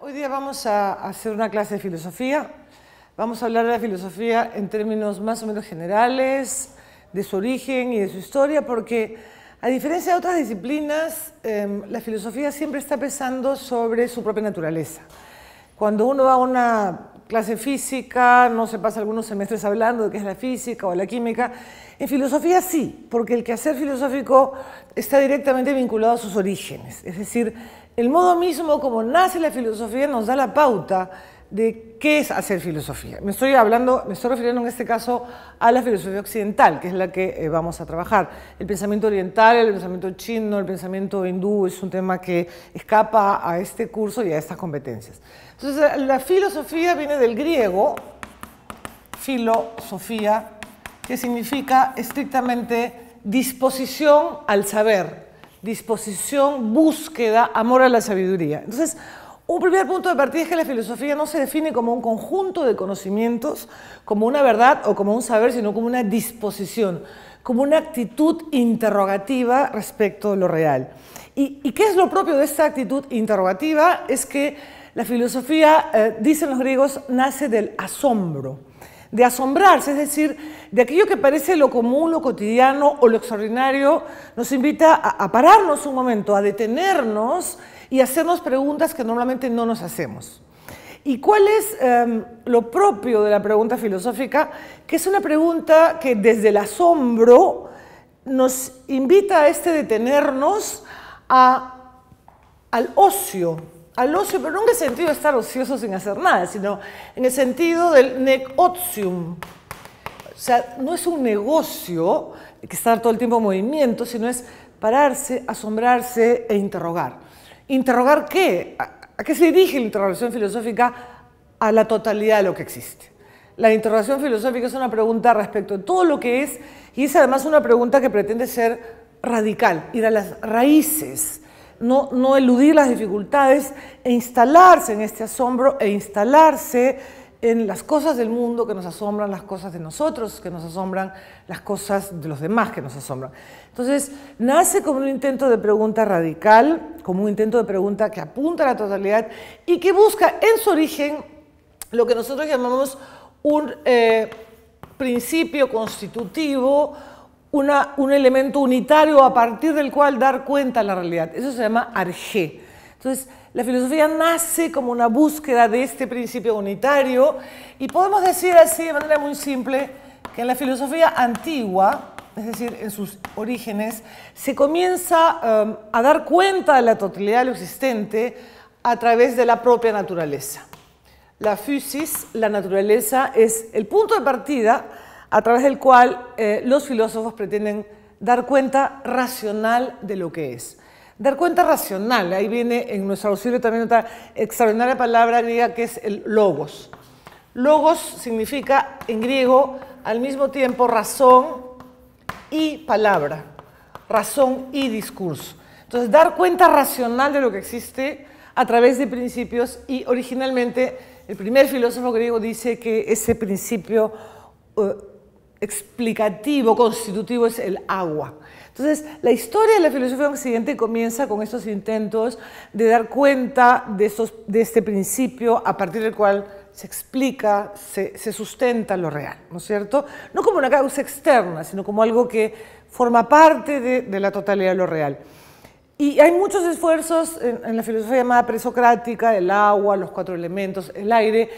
Hoy día vamos a hacer una clase de filosofía. Vamos a hablar de la filosofía en términos más o menos generales, de su origen y de su historia, porque a diferencia de otras disciplinas, em, la filosofía siempre está pensando sobre su propia naturaleza. Cuando uno va a una clase física, no se pasa algunos semestres hablando de qué es la física o la química. En filosofía sí, porque el quehacer filosófico está directamente vinculado a sus orígenes, es decir, el modo mismo como nace la filosofía nos da la pauta de qué es hacer filosofía. Me estoy hablando, me estoy refiriendo en este caso a la filosofía occidental, que es la que eh, vamos a trabajar. El pensamiento oriental, el pensamiento chino, el pensamiento hindú es un tema que escapa a este curso y a estas competencias. Entonces, la filosofía viene del griego filosofía, que significa estrictamente disposición al saber, disposición, búsqueda, amor a la sabiduría. Entonces, un primer punto de partida es que la filosofía no se define como un conjunto de conocimientos, como una verdad o como un saber, sino como una disposición, como una actitud interrogativa respecto a lo real. ¿Y, qué es lo propio de esta actitud interrogativa? Es que la filosofía, eh, dicen los griegos, nace del asombro, de asombrarse, es decir, de aquello que parece lo común, lo cotidiano o lo extraordinario, nos invita a, pararnos un momento, a detenernos y hacernos preguntas que normalmente no nos hacemos. ¿Y cuál es em, lo propio de la pregunta filosófica? Que es una pregunta que desde el asombro nos invita a este detenernos al ocio, al ocio, pero no en el sentido de estar ocioso sin hacer nada, sino en el sentido del nec o sea, no es un negocio que está todo el tiempo en movimiento, sino es pararse, asombrarse e interrogar. ¿Interrogar qué? ¿A qué se dirige la interrogación filosófica? A la totalidad de lo que existe. La interrogación filosófica es una pregunta respecto de todo lo que es y es además una pregunta que pretende ser radical, ir a las raíces, no, no eludir las dificultades e instalarse en este asombro e instalarse en las cosas del mundo que nos asombran, las cosas de nosotros que nos asombran, las cosas de los demás que nos asombran. Entonces, nace como un intento de pregunta radical, como un intento de pregunta que apunta a la totalidad y que busca en su origen lo que nosotros llamamos un eh, principio constitutivo, una, un elemento unitario a partir del cual dar cuenta a la realidad. Eso se llama arjé. Entonces, la filosofía nace como una búsqueda de este principio unitario y podemos decir así de manera muy simple que en la filosofía antigua, es decir, en sus orígenes, se comienza em, a dar cuenta de la totalidad de lo existente a través de la propia naturaleza. La physis, la naturaleza, es el punto de partida a través del cual eh, los filósofos pretenden dar cuenta racional de lo que es. Dar cuenta racional, ahí viene en nuestro auxilio también otra extraordinaria palabra griega que es el logos. Logos significa en griego al mismo tiempo razón y palabra, razón y discurso. Entonces, dar cuenta racional de lo que existe a través de principios y originalmente el primer filósofo griego dice que ese principio eh, explicativo, constitutivo es el agua. Entonces, la historia de la filosofía occidente comienza con estos intentos de dar cuenta de, este principio a partir del cual se explica, se, sustenta lo real, ¿no es cierto? No como una causa externa, sino como algo que forma parte de, la totalidad de lo real. Y hay muchos esfuerzos en, la filosofía llamada presocrática, el agua, los cuatro elementos, el aire,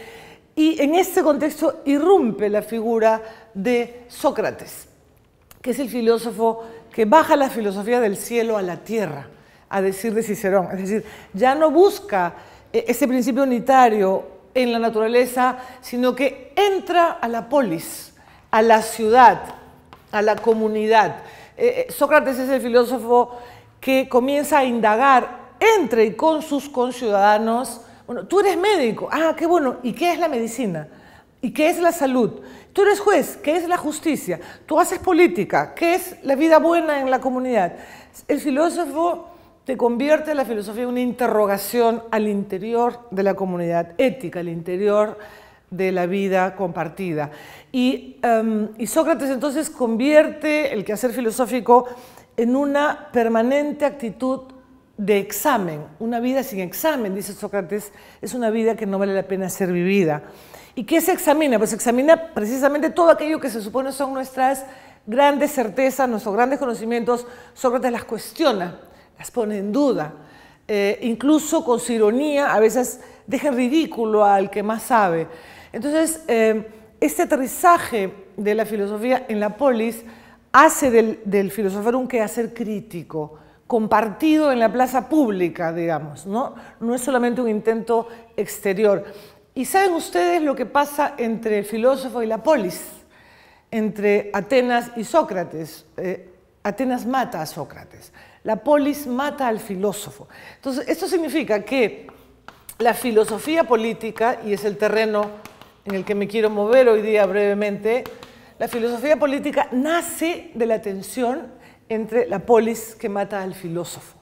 y en este contexto irrumpe la figura de Sócrates, que es el filósofo que baja la filosofía del cielo a la tierra, a decir de Cicerón. Es decir, ya no busca eh, ese principio unitario en la naturaleza, sino que entra a la polis, a la ciudad, a la comunidad. Eh, eh, Sócrates es el filósofo que comienza a indagar entre y con sus conciudadanos. Bueno, tú eres médico, ah, qué bueno, ¿y qué es la medicina? ¿Y qué es la salud? Tú eres juez, ¿qué es la justicia? Tú haces política, ¿qué es la vida buena en la comunidad? El filósofo te convierte la filosofía en una interrogación al interior de la comunidad ética, al interior de la vida compartida. Y, em, y Sócrates entonces convierte el quehacer filosófico en una permanente actitud de examen. Una vida sin examen, dice Sócrates, es una vida que no vale la pena ser vivida. ¿Y qué se examina? Pues examina precisamente todo aquello que se supone son nuestras grandes certezas, nuestros grandes conocimientos. Sócrates las cuestiona, las pone en duda. Eh, incluso con su ironía, a veces deja ridículo al que más sabe. Entonces, eh, este aterrizaje de la filosofía en la polis hace del, del filosofar un quehacer crítico compartido en la plaza pública, digamos, ¿no? No es solamente un intento exterior. ¿Y saben ustedes lo que pasa entre el filósofo y la polis? Entre Atenas y Sócrates. Eh, Atenas mata a Sócrates. La polis mata al filósofo. Entonces, esto significa que la filosofía política, y es el terreno en el que me quiero mover hoy día brevemente, la filosofía política nace de la tensión entre la polis que mata al filósofo.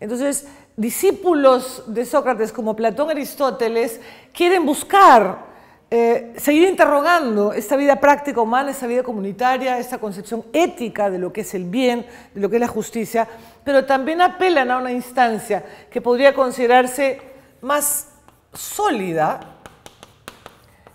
Entonces, discípulos de Sócrates como Platón, Aristóteles, quieren buscar, eh, seguir interrogando esta vida práctica humana, esta vida comunitaria, esta concepción ética de lo que es el bien, de lo que es la justicia, pero también apelan a una instancia que podría considerarse más sólida,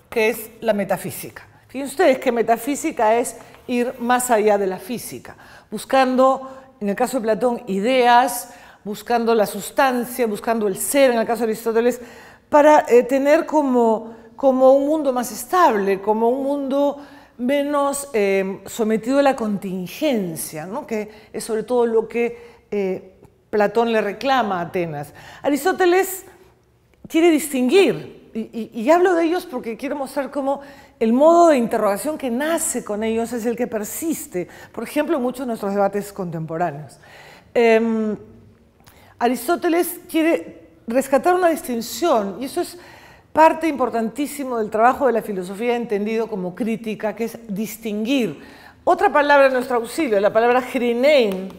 que es la metafísica. Fíjense ustedes que metafísica es ir más allá de la física, buscando, en el caso de Platón, ideas, buscando la sustancia, buscando el ser, en el caso de Aristóteles, para eh, tener como, como un mundo más estable, como un mundo menos eh, sometido a la contingencia, que es sobre todo lo que eh, Platón le reclama a Atenas. Aristóteles quiere distinguir, y, y hablo de ellos porque quiero mostrar cómo el modo de interrogación que nace con ellos es el que persiste, por ejemplo, en muchos de nuestros debates contemporáneos. Em, Aristóteles quiere rescatar una distinción, y eso es parte importantísimo del trabajo de la filosofía entendido como crítica, que es distinguir. Otra palabra en nuestro auxilio, la palabra grinein,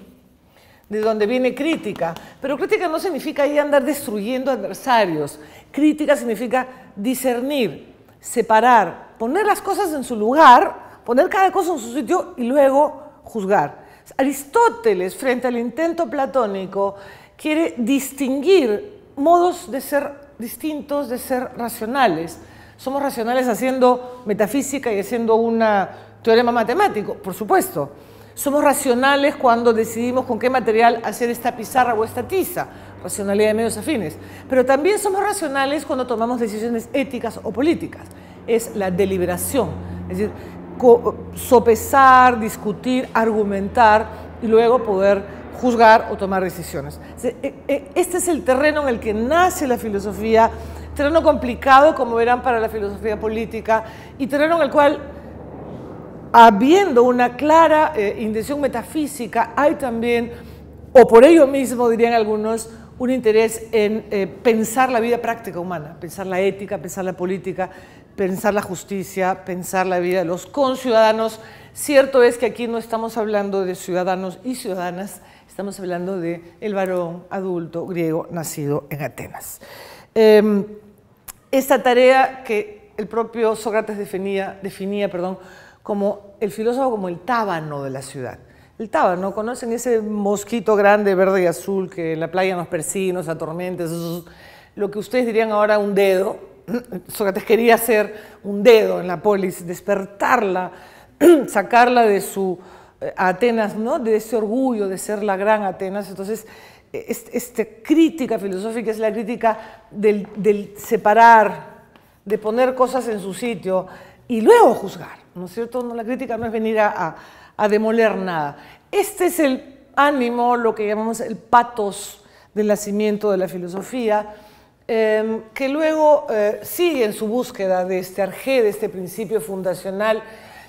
de donde viene crítica. Pero crítica no significa ahí andar destruyendo adversarios. Crítica significa discernir, separar, poner las cosas en su lugar, poner cada cosa en su sitio y luego juzgar. Aristóteles, frente al intento platónico, quiere distinguir modos de ser distintos, de ser racionales. Somos racionales haciendo metafísica y haciendo un teorema matemático, por supuesto. Somos racionales cuando decidimos con qué material hacer esta pizarra o esta tiza, racionalidad de medios afines. Pero también somos racionales cuando tomamos decisiones éticas o políticas es la deliberación. Es decir, sopesar, discutir, argumentar y luego poder juzgar o tomar decisiones. E, e, este es el terreno en el que nace la filosofía, terreno complicado, como verán, para la filosofía política, y terreno en el cual, habiendo una clara eh, intención metafísica, hay también, o por ello mismo, dirían algunos, un interés en eh, pensar la vida práctica humana, pensar la ética, pensar la política, pensar la justicia, pensar la vida de los conciudadanos. Cierto es que aquí no estamos hablando de ciudadanos y ciudadanas, estamos hablando de el varón adulto griego nacido en Atenas. Em, esta tarea que el propio Sócrates definía, definía perdón, como el filósofo como el tábano de la ciudad. El tábano, ¿conocen ese mosquito grande, verde y azul que en la playa nos persigue, nos atormenta? lo que ustedes dirían ahora un dedo, Sócrates quería hacer un dedo en la polis, despertarla, sacarla de su eh, Atenas, ¿no? de ese orgullo de ser la gran Atenas. Entonces, esta crítica filosófica es la crítica del, separar, de poner cosas en su sitio y luego juzgar, ¿no es cierto? la crítica no es venir a demoler nada. Este es el ánimo, lo que llamamos el patos del nacimiento de la filosofía Em, que luego eh, sigue en su búsqueda de este arjé, de este principio fundacional.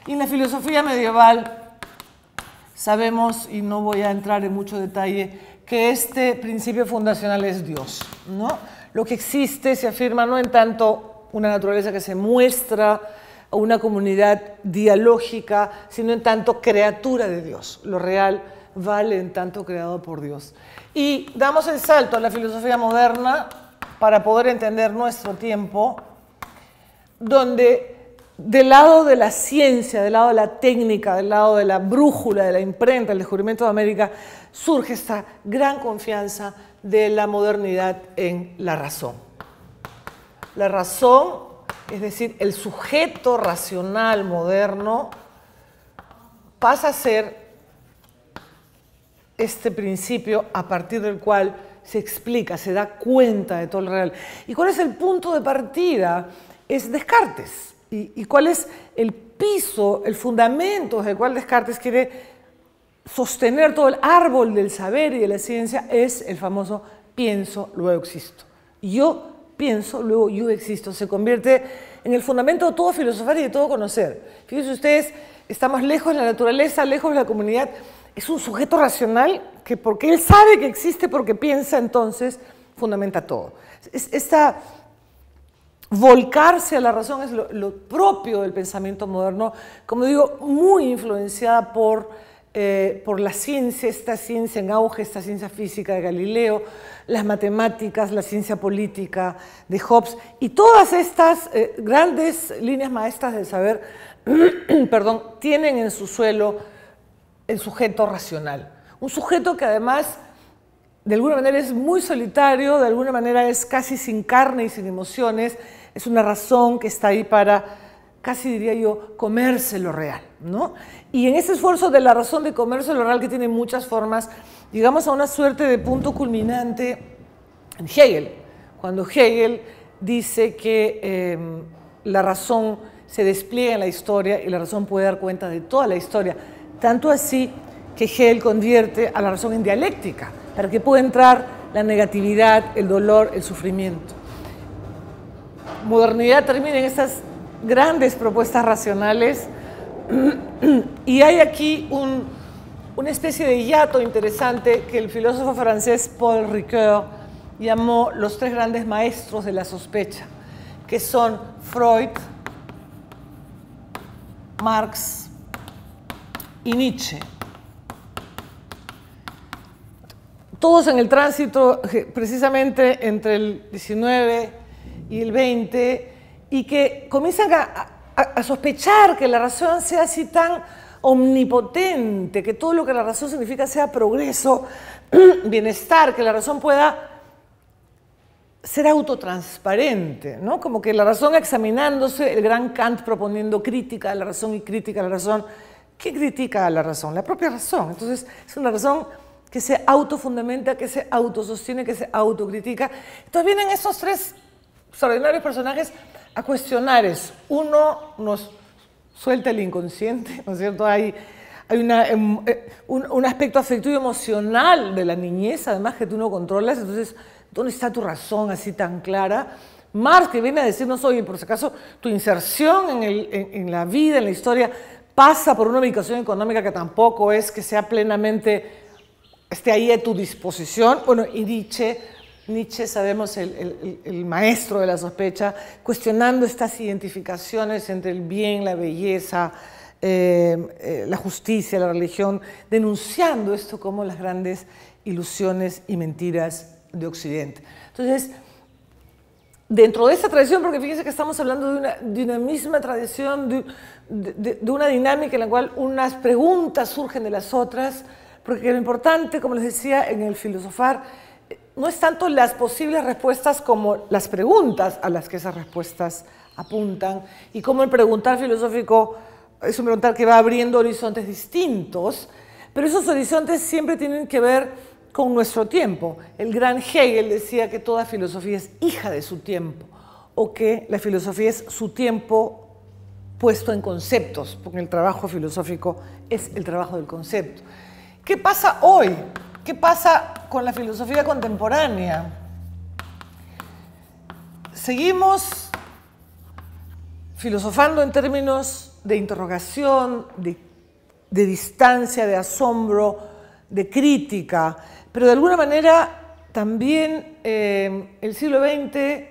Y en la filosofía medieval sabemos, y no voy a entrar en mucho detalle, que este principio fundacional es Dios. ¿no? Lo que existe se afirma no en tanto una naturaleza que se muestra, o una comunidad dialógica, sino en tanto criatura de Dios. Lo real vale en tanto creado por Dios. Y damos el salto a la filosofía moderna, para poder entender nuestro tiempo, donde del lado de la ciencia, del lado de la técnica, del lado de la brújula, de la imprenta, del descubrimiento de América, surge esta gran confianza de la modernidad en la razón. La razón, es decir, el sujeto racional moderno, pasa a ser este principio a partir del cual se explica, se da cuenta de todo lo real. ¿Y cuál es el punto de partida? Es Descartes. ¿Y, cuál es el piso, el fundamento desde el cual Descartes quiere sostener todo el árbol del saber y de la ciencia? Es el famoso pienso, luego existo. Yo pienso, luego yo existo. Se convierte en el fundamento de todo filosofar y de todo conocer. Fíjense ustedes, estamos lejos de la naturaleza, lejos de la comunidad. Es un sujeto racional que porque él sabe que existe, porque piensa entonces, fundamenta todo. Esta volcarse a la razón es lo, propio del pensamiento moderno, como digo, muy influenciada eh, por, la ciencia, esta ciencia en auge, esta ciencia física de Galileo, las matemáticas, la ciencia política de Hobbes y todas estas eh, grandes líneas maestras del saber, perdón, tienen en su suelo el sujeto racional un sujeto que además de alguna manera es muy solitario, de alguna manera es casi sin carne y sin emociones, es una razón que está ahí para, casi diría yo, comerse lo real, ¿no? Y en ese esfuerzo de la razón de comerse lo real, que tiene muchas formas, llegamos a una suerte de punto culminante en Hegel, cuando Hegel dice que em, la razón se despliega en la historia y la razón puede dar cuenta de toda la historia. Tanto así que Hegel convierte a la razón en dialéctica, para que pueda entrar la negatividad, el dolor, el sufrimiento. Modernidad termina en estas grandes propuestas racionales y hay aquí una especie de hiato interesante que el filósofo francés Paul Ricoeur llamó los tres grandes maestros de la sospecha, que son Freud, Marx y Nietzsche. todos en el tránsito, precisamente entre el 19 y el 20, y que comienzan a, sospechar que la razón sea así tan omnipotente, que todo lo que la razón significa sea progreso, bienestar, que la razón pueda ser autotransparente, Como que la razón examinándose, el gran Kant proponiendo crítica a la razón y crítica a la razón. ¿Qué critica a la razón? La propia razón. Entonces, es una razón que se autofundamenta, que se autosostiene, que se autocritica. Entonces vienen esos tres extraordinarios personajes a cuestionar Uno nos suelta el inconsciente, ¿no es cierto? Hay, hay em, eh, un, aspecto afectivo y emocional de la niñez, además que tú no controlas, entonces, ¿dónde está tu razón así tan clara? Marx que viene a decirnos, oye, por si acaso, tu inserción en, en la vida, en la historia, pasa por una ubicación económica que tampoco es que sea plenamente esté ahí a tu disposición. Bueno, y Nietzsche, Nietzsche sabemos, el, el, maestro de la sospecha, cuestionando estas identificaciones entre el bien, la belleza, eh, eh, la justicia, la religión, denunciando esto como las grandes ilusiones y mentiras de Occidente. Entonces, dentro de esta tradición, porque fíjense que estamos hablando de una, de una misma tradición, de, de, una dinámica en la cual unas preguntas surgen de las otras, porque lo importante, como les decía, en el filosofar eh, no es tanto las posibles respuestas como las preguntas a las que esas respuestas apuntan y cómo el preguntar filosófico es un preguntar que va abriendo horizontes distintos, pero esos horizontes siempre tienen que ver con nuestro tiempo. El gran Hegel decía que toda filosofía es hija de su tiempo o que la filosofía es su tiempo puesto en conceptos, porque el trabajo filosófico es el trabajo del concepto. ¿Qué pasa hoy? ¿Qué pasa con la filosofía contemporánea? Seguimos filosofando en términos de interrogación, de, distancia, de asombro, de crítica, pero de alguna manera también eh, el siglo XX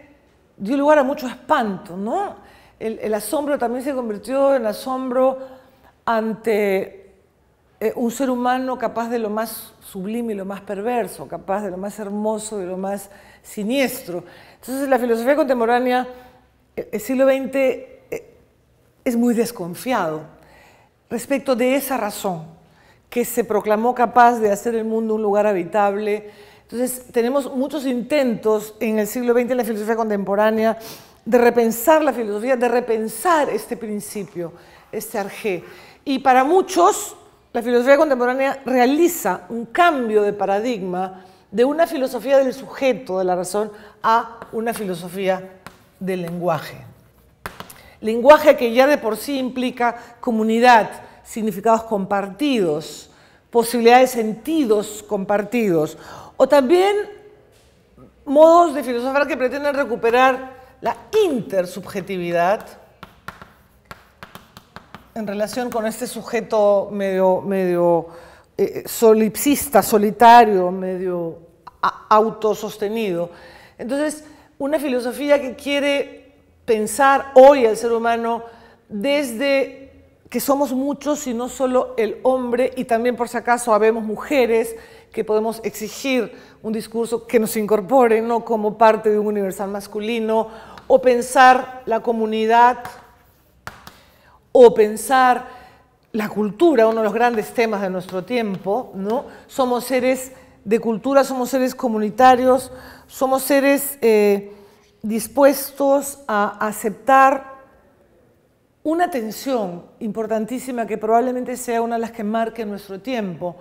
dio lugar a mucho espanto, ¿no? el asombro también se convirtió en asombro ante eh, un ser humano capaz de lo más sublime y lo más perverso, capaz de lo más hermoso, y lo más siniestro. Entonces la filosofía contemporánea, eh, el siglo XX, eh, es muy desconfiado respecto de esa razón que se proclamó capaz de hacer el mundo un lugar habitable. Entonces tenemos muchos intentos en el siglo XX en la filosofía contemporánea de repensar la filosofía, de repensar este principio, este arjé. Y para muchos la filosofía contemporánea realiza un cambio de paradigma de una filosofía del sujeto, de la razón, a una filosofía del lenguaje. Lenguaje que ya de por sí implica comunidad, significados compartidos, posibilidades de sentidos compartidos, o también modos de filosofar que pretenden recuperar la intersubjetividad, en relación con este sujeto medio, medio eh, solipsista, solitario, medio autosostenido. Entonces, una filosofía que quiere pensar hoy al ser humano desde que somos muchos y no solo el hombre, y también por si acaso habemos mujeres que podemos exigir un discurso que nos incorpore, no como parte de un universal masculino, o pensar la comunidad o pensar la cultura, uno de los grandes temas de nuestro tiempo, ¿no? Somos seres de cultura, somos seres comunitarios, somos seres eh, dispuestos a aceptar una tensión importantísima que probablemente sea una de las que marque nuestro tiempo,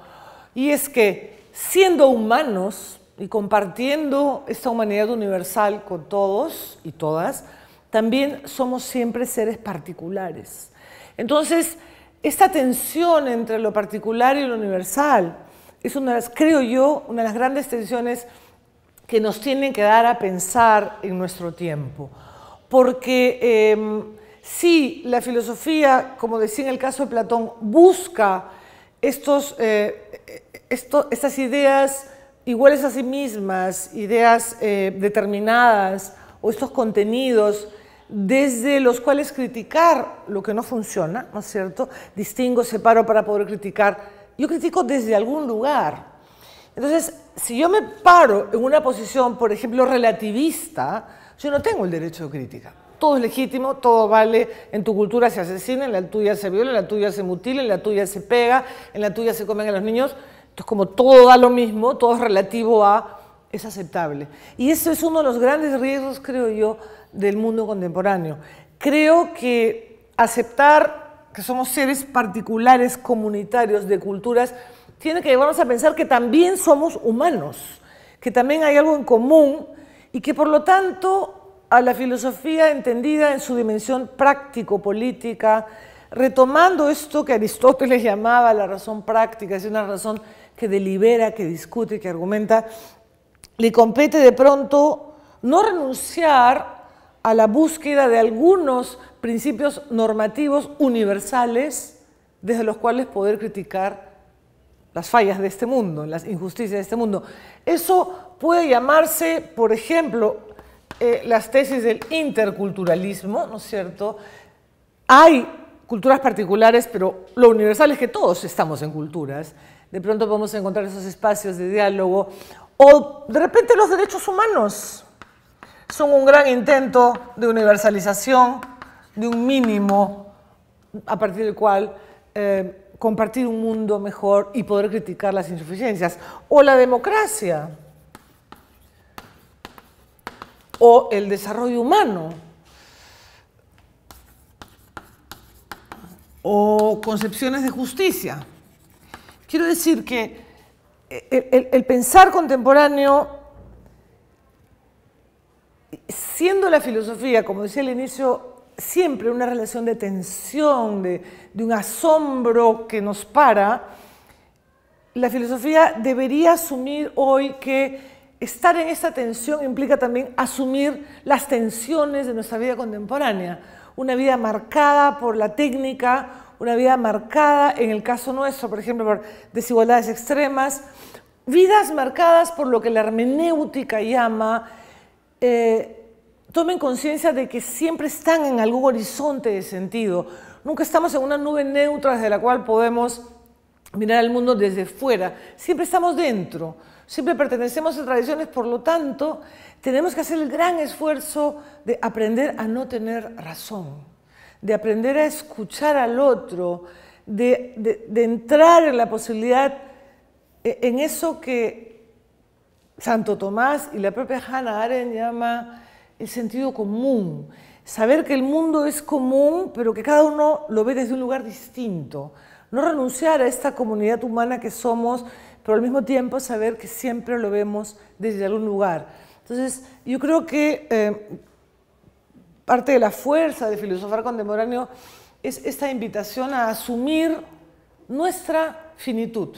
y es que siendo humanos y compartiendo esta humanidad universal con todos y todas, también somos siempre seres particulares. Entonces, esta tensión entre lo particular y lo universal es una de las, creo yo, una de las grandes tensiones que nos tienen que dar a pensar en nuestro tiempo. Porque em, si la filosofía, como decía en el caso de Platón, busca eh, estas ideas iguales a sí mismas, ideas eh, determinadas o estos contenidos desde los cuales criticar lo que no funciona, ¿no es cierto? Distingo, separo para poder criticar. Yo critico desde algún lugar. Entonces, si yo me paro en una posición, por ejemplo, relativista, yo no tengo el derecho de crítica. Todo es legítimo, todo vale. En tu cultura se asesina, en la tuya se viola, en la tuya se mutila, en la tuya se pega, en la tuya se comen a los niños. Entonces, como todo da lo mismo, todo es relativo a es aceptable. Y eso es uno de los grandes riesgos, creo yo, del mundo contemporáneo. Creo que aceptar que somos seres particulares, comunitarios, de culturas, tiene que llevarnos a pensar que también somos humanos, que también hay algo en común y que por lo tanto a la filosofía entendida en su dimensión práctico-política, retomando esto que Aristóteles llamaba la razón práctica, es una razón que delibera, que discute, que argumenta, le compete de pronto no renunciar a la búsqueda de algunos principios normativos universales desde los cuales poder criticar las fallas de este mundo, las injusticias de este mundo. Eso puede llamarse, por ejemplo, eh, las tesis del interculturalismo, ¿no es cierto? Hay culturas particulares, pero lo universal es que todos estamos en culturas. De pronto podemos encontrar esos espacios de diálogo o de repente los derechos humanos son un gran intento de universalización de un mínimo a partir del cual eh, compartir un mundo mejor y poder criticar las insuficiencias. O la democracia. O el desarrollo humano. O concepciones de justicia. Quiero decir que el, pensar contemporáneo siendo la filosofía, como decía al inicio, siempre una relación de tensión, de, un asombro que nos para, la filosofía debería asumir hoy que estar en esa tensión implica también asumir las tensiones de nuestra vida contemporánea, una vida marcada por la técnica, una vida marcada, en el caso nuestro, por ejemplo, por desigualdades extremas, vidas marcadas por lo que la hermenéutica llama, eh, tomen conciencia de que siempre están en algún horizonte de sentido. Nunca estamos en una nube neutra desde la cual podemos mirar al mundo desde fuera. Siempre estamos dentro, siempre pertenecemos a tradiciones, por lo tanto, tenemos que hacer el gran esfuerzo de aprender a no tener razón de aprender a escuchar al otro, de, entrar en la posibilidad, e, en eso que Santo Tomás y la propia Hannah Arendt llama el sentido común. Saber que el mundo es común, pero que cada uno lo ve desde un lugar distinto. No renunciar a esta comunidad humana que somos, pero al mismo tiempo saber que siempre lo vemos desde algún lugar. Entonces, yo creo que eh, parte de la fuerza de filosofar contemporáneo es esta invitación a asumir nuestra finitud.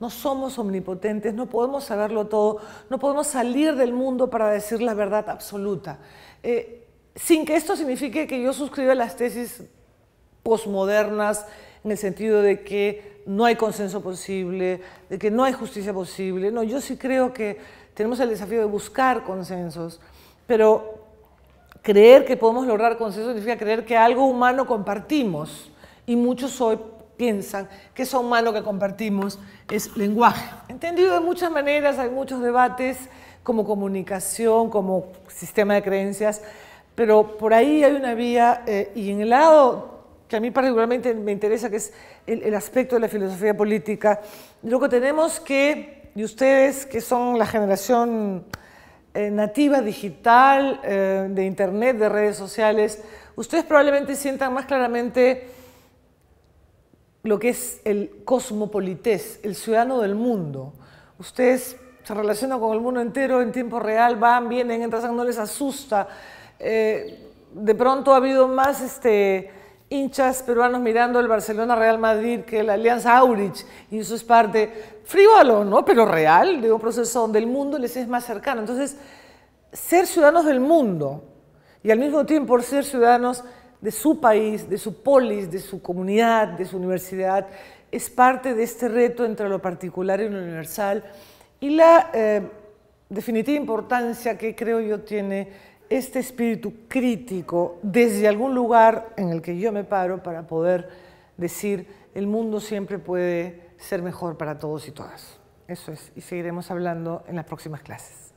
No somos omnipotentes, no podemos saberlo todo, no podemos salir del mundo para decir la verdad absoluta. Eh, sin que esto signifique que yo suscriba las tesis posmodernas en el sentido de que no hay consenso posible, de que no hay justicia posible. No, yo sí creo que tenemos el desafío de buscar consensos, pero creer que podemos lograr consenso significa creer que algo humano compartimos. Y muchos hoy piensan que eso humano que compartimos es lenguaje. Entendido de muchas maneras, hay muchos debates como comunicación, como sistema de creencias, pero por ahí hay una vía eh, y en el lado que a mí particularmente me interesa, que es el, el aspecto de la filosofía política, lo que tenemos que, y ustedes que son la generación eh, nativa digital, eh, de internet, de redes sociales, ustedes probablemente sientan más claramente lo que es el cosmopolités, el ciudadano del mundo. Ustedes se relacionan con el mundo entero en tiempo real, van, vienen, entran, no les asusta. Eh, de pronto ha habido más este, hinchas peruanos mirando el Barcelona Real Madrid, que la Alianza Aurich, y eso es parte frívolo, ¿no? Pero real, de un proceso donde el mundo les es más cercano. Entonces, ser ciudadanos del mundo y al mismo tiempo ser ciudadanos de su país, de su polis, de su comunidad, de su universidad, es parte de este reto entre lo particular y lo universal y la eh, definitiva importancia que creo yo tiene este espíritu crítico desde algún lugar en el que yo me paro para poder decir, el mundo siempre puede ser mejor para todos y todas. Eso es, y seguiremos hablando en las próximas clases.